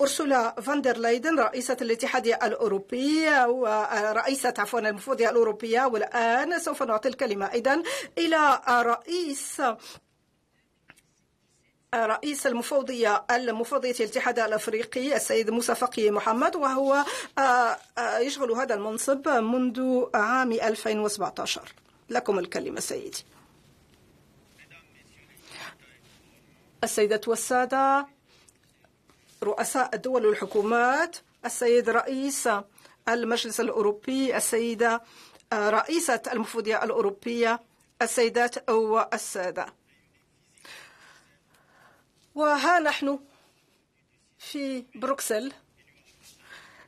أرسولا فاندر لايدن رئيسة الاتحاد الأوروبي ورئيسة آه، عفوا المفوضية الأوروبية والآن سوف نعطي الكلمة أيضا إلى رئيس رئيس المفوضية المفوضية الاتحاد الأفريقي السيد موسى فقي محمد وهو آه، آه، يشغل هذا المنصب منذ عام 2017 لكم الكلمة سيدي السيدة والسادة رؤساء الدول والحكومات السيد رئيس المجلس الأوروبي السيدة آه، رئيسة المفوضية الأوروبية السيدات والسادة وها نحن في بروكسل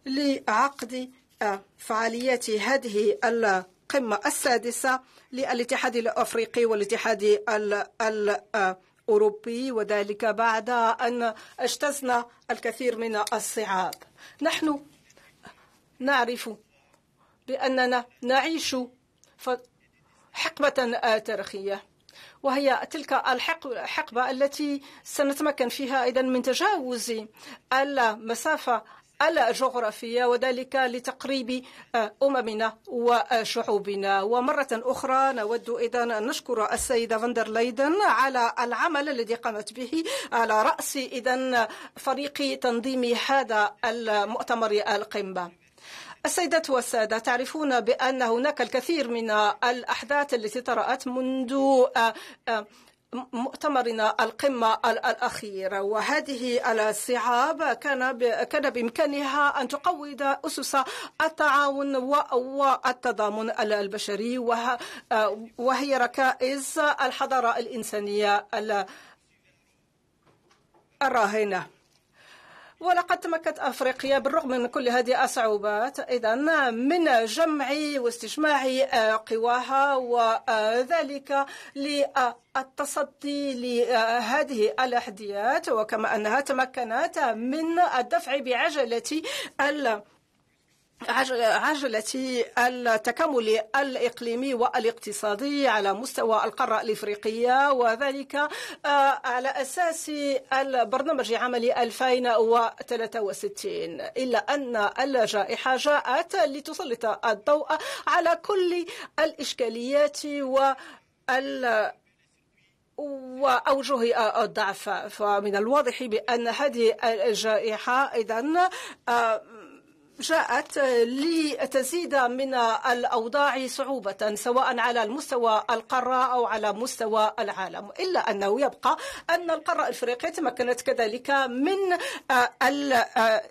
لعقد آه، فعاليات هذه القمة السادسة للاتحاد الأفريقي والاتحاد الأفريقي آه، الأوروبي وذلك بعد أن اجتزنا الكثير من الصعاب نحن نعرف بأننا نعيش حقبة تاريخية وهي تلك الحقبة التي سنتمكن فيها أيضا من تجاوز المسافة الجغرافية وذلك لتقريب آه، أممنا وشعوبنا ومرة أخرى نود إذا أن نشكر السيدة فاندر ليدن على العمل الذي قامت به على رأس إذا فريق تنظيم هذا المؤتمر القمة السيدات والسادة تعرفون بأن هناك الكثير من الأحداث التي طرأت منذ آه، آه، مؤتمرنا القمة الأخيرة وهذه الصعاب كان كان بإمكانها أن تقود أسس التعاون والتضامن البشري آه، وهي ركائز الحضارة الإنسانية الراهنة ولقد تمكنت أفريقيا بالرغم من كل هذه الصعوبات إذا من جمع واستجماع آه، قواها وذلك التصدي لهذه الأحديات وكما أنها تمكنت من الدفع بعجلة عجلة التكامل الإقليمي والاقتصادي على مستوى القارة الإفريقية وذلك آه، على أساس البرنامج عملي 2063 إلا أن الجائحة جاءت لتسلط الضوء على كل الإشكاليات و وأوجه الضعف فمن الواضح بأن هذه الجائحة إذن آه، جاءت آه، لتزيد من الأوضاع صعوبة سواء على المستوى القارة أو على مستوى العالم إلا أنه يبقى أن القارة الإفريقية تمكنت كذلك من آه، آه،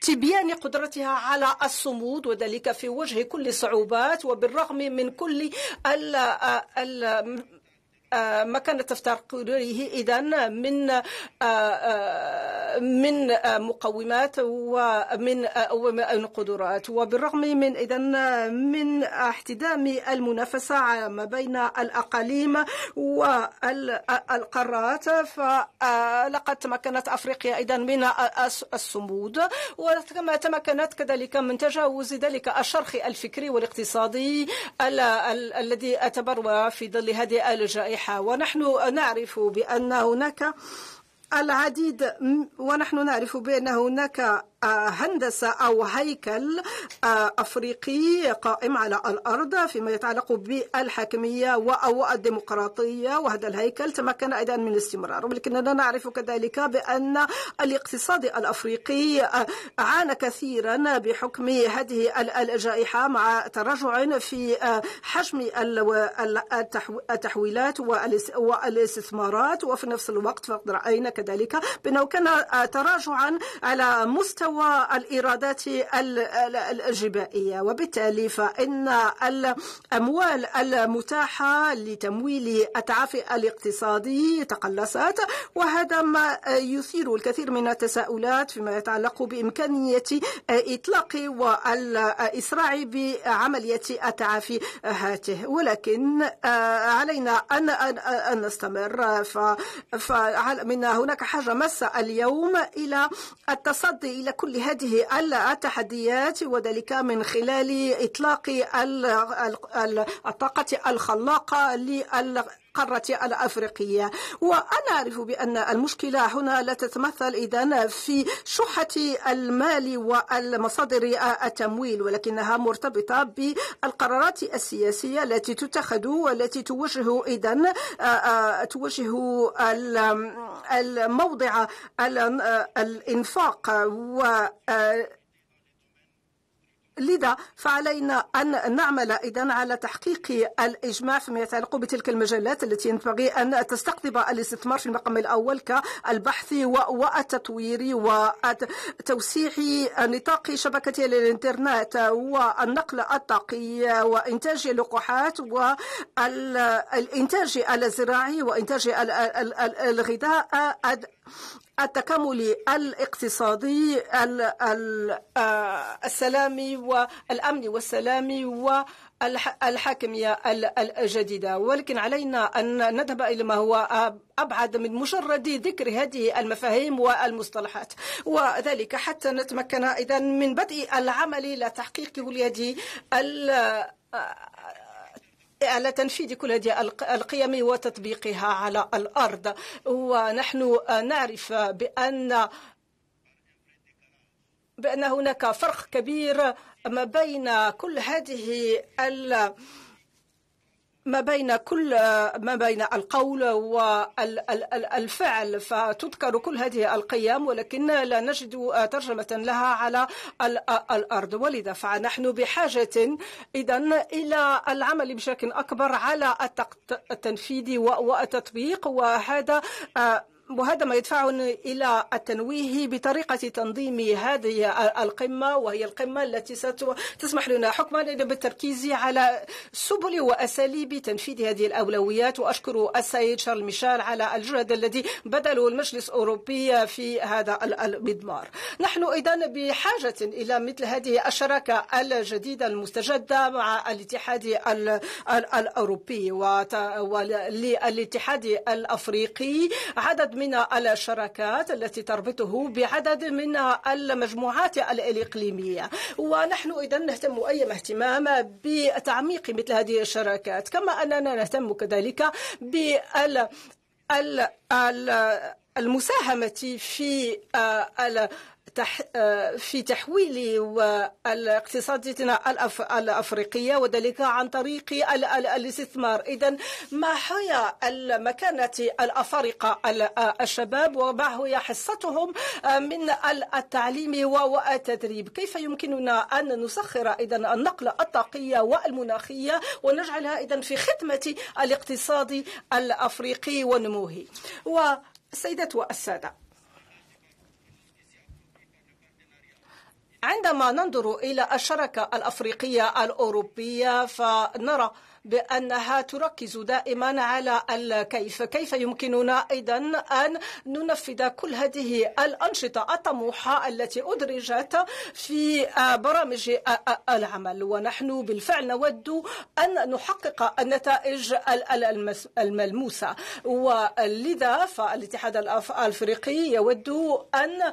تبيان قدرتها على الصمود وذلك في وجه كل الصعوبات وبالرغم من كل ال آه، ما كانت تفترقه إذا من آه، آه، من مقومات ومن قدرات وبالرغم من إذا من احتدام المنافسة ما بين الأقاليم والقارات فلقد تمكنت أفريقيا إذا من الصمود وكما تمكنت كذلك من تجاوز ذلك الشرخ الفكري والاقتصادي الذي اعتبر في ظل هذه الجائحة الصحة ونحن نعرف بأن هناك العديد ونحن نعرف بأن هناك هندسة أو هيكل آه، أفريقي قائم على الأرض فيما يتعلق بالحاكمية أو الديمقراطية وهذا الهيكل تمكن أيضا من الاستمرار ولكننا نعرف كذلك بأن الاقتصاد الأفريقي آه، عانى كثيرا بحكم هذه الجائحة مع تراجع في آه، حجم التحويلات والاستثمارات وفي نفس الوقت فقد رأينا كذلك بأنه كان تراجعا على مستوى مستوى الإيرادات الجبائية وبالتالي فإن الأموال المتاحة لتمويل التعافي الاقتصادي تقلصت وهذا ما يثير الكثير من التساؤلات فيما يتعلق بإمكانية إطلاق والإسراع بعملية التعافي هاته ولكن آه، علينا أن نستمر فمن هناك حاجة ماسة اليوم إلى التصدي إلى كل هذه التحديات وذلك من خلال إطلاق الطاقة الخلاقة لل القارة الأفريقية وأنا أعرف بأن المشكلة هنا لا تتمثل إذن في شحة المال والمصادر التمويل ولكنها مرتبطة بالقرارات السياسية التي تتخذ والتي توجه إذن آه، آه، توجه الموضع آه، الإنفاق و لذا فعلينا أن نعمل إذا على تحقيق الإجماع فيما يتعلق بتلك المجالات التي ينبغي أن تستقطب الاستثمار في المقام الأول كالبحث والتطوير وتوسيع نطاق شبكة الإنترنت والنقل الطاقي وإنتاج اللقاحات والإنتاج الزراعي وإنتاج الغذاء التكامل الاقتصادي آه، السلامي والأمن والسلامي والحاكمية الجديدة ولكن علينا أن نذهب إلى ما هو أبعد من مجرد ذكر هذه المفاهيم والمصطلحات وذلك حتى نتمكن إذا من بدء العمل لتحقيق لهذه آه، على تنفيذ كل هذه القيم وتطبيقها على الأرض ونحن نعرف بأن بأن هناك فرق كبير ما بين كل هذه ما بين كل ما بين القول والفعل فتذكر كل هذه القيم ولكن لا نجد ترجمة لها على الأرض ولذا فنحن بحاجة إذا إلى العمل بشكل أكبر على التنفيذ والتطبيق وهذا آه، وهذا ما يدفعني إلى التنويه بطريقة تنظيم هذه القمة وهي القمة التي ستسمح لنا حكما بالتركيز على سبل وأساليب تنفيذ هذه الأولويات وأشكر السيد شارل ميشال على الجهد الذي بذله المجلس الأوروبي في هذا المضمار نحن إذا بحاجة إلى مثل هذه الشراكة الجديدة المستجدة مع الاتحاد الأوروبي وللاتحاد الأفريقي عدد من الشراكات التي تربطه بعدد من المجموعات الإقليمية ونحن إذا نهتم أي اهتمام بتعميق مثل هذه الشراكات كما أننا نهتم كذلك بال المساهمة في في تحويل والاقتصاديتنا الأفريقية وذلك عن طريق الاستثمار إذا ما هي مكانه الأفارقة الشباب وما هي حصتهم من التعليم والتدريب كيف يمكننا أن نسخر إذا النقل الطاقية والمناخية ونجعلها إذا في خدمة الاقتصاد الأفريقي ونموه والسيدات والسادة عندما ننظر إلى الشركة الأفريقية الأوروبية فنرى بأنها تركز دائما على الكيف كيف يمكننا أيضا أن ننفذ كل هذه الأنشطة الطموحة التي أدرجت في آه، برامج آه، آه، العمل ونحن بالفعل نود أن نحقق النتائج الملموسة ولذا فالاتحاد الأفريقي يود أن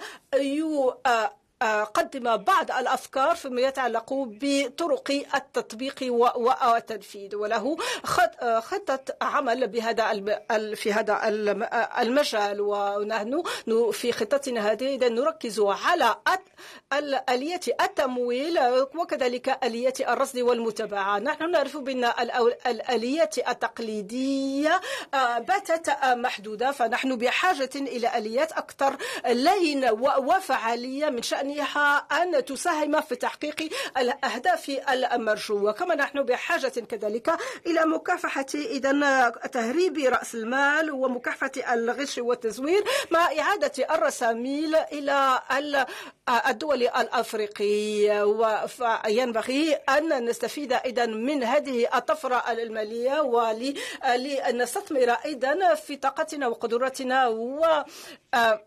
قدم بعض الأفكار فيما يتعلق بطرق التطبيق والتنفيذ وله خطة عمل بهذا في هذا المجال ونحن في خطتنا هذه إذا نركز على آلية التمويل وكذلك آلية الرصد والمتابعة نحن نعرف بأن الآليات التقليدية آه، باتت آه، محدودة فنحن بحاجة إلى آليات أكثر لين وفعالية من شأن الأجنحة أن تساهم في تحقيق الأهداف المرجوة كما نحن بحاجة كذلك إلى مكافحة إذا تهريب رأس المال ومكافحة الغش والتزوير مع إعادة الرساميل إلى الدول الأفريقية وينبغي أن نستفيد إذا من هذه الطفرة المالية ولنستثمر إذا في طاقتنا وقدراتنا و آه،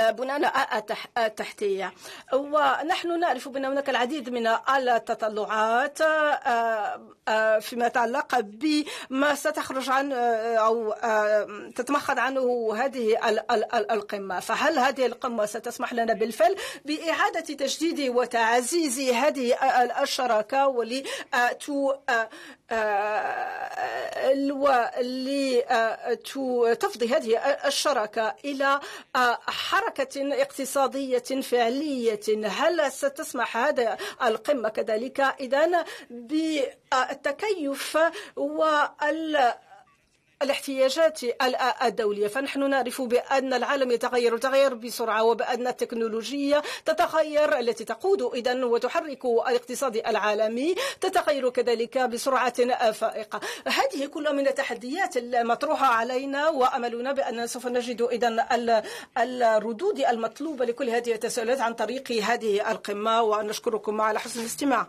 آه، بناء التحتية ونحن نعرف بأن هناك العديد من التطلعات آه، آه، فيما يتعلق بما ستخرج عن أو تتمخض عنه هذه القمة فهل هذه القمة ستسمح لنا بالفعل بإعادة تجديد وتعزيز هذه الشراكة ولتو آه، آه، لتفضي آه، هذه الشراكة إلى حركة اقتصادية فعلية هل ستسمح هذا القمة كذلك إذا بالتكيف وال الاحتياجات الدولية فنحن نعرف بأن العالم يتغير وتغير بسرعة وبأن التكنولوجيا تتغير التي تقود إذا وتحرك الاقتصاد العالمي تتغير كذلك بسرعة فائقة هذه كلها من التحديات المطروحة علينا وأملنا بان سوف نجد إذا الردود المطلوبة لكل هذه التساؤلات عن طريق هذه القمة ونشكركم على حسن الاستماع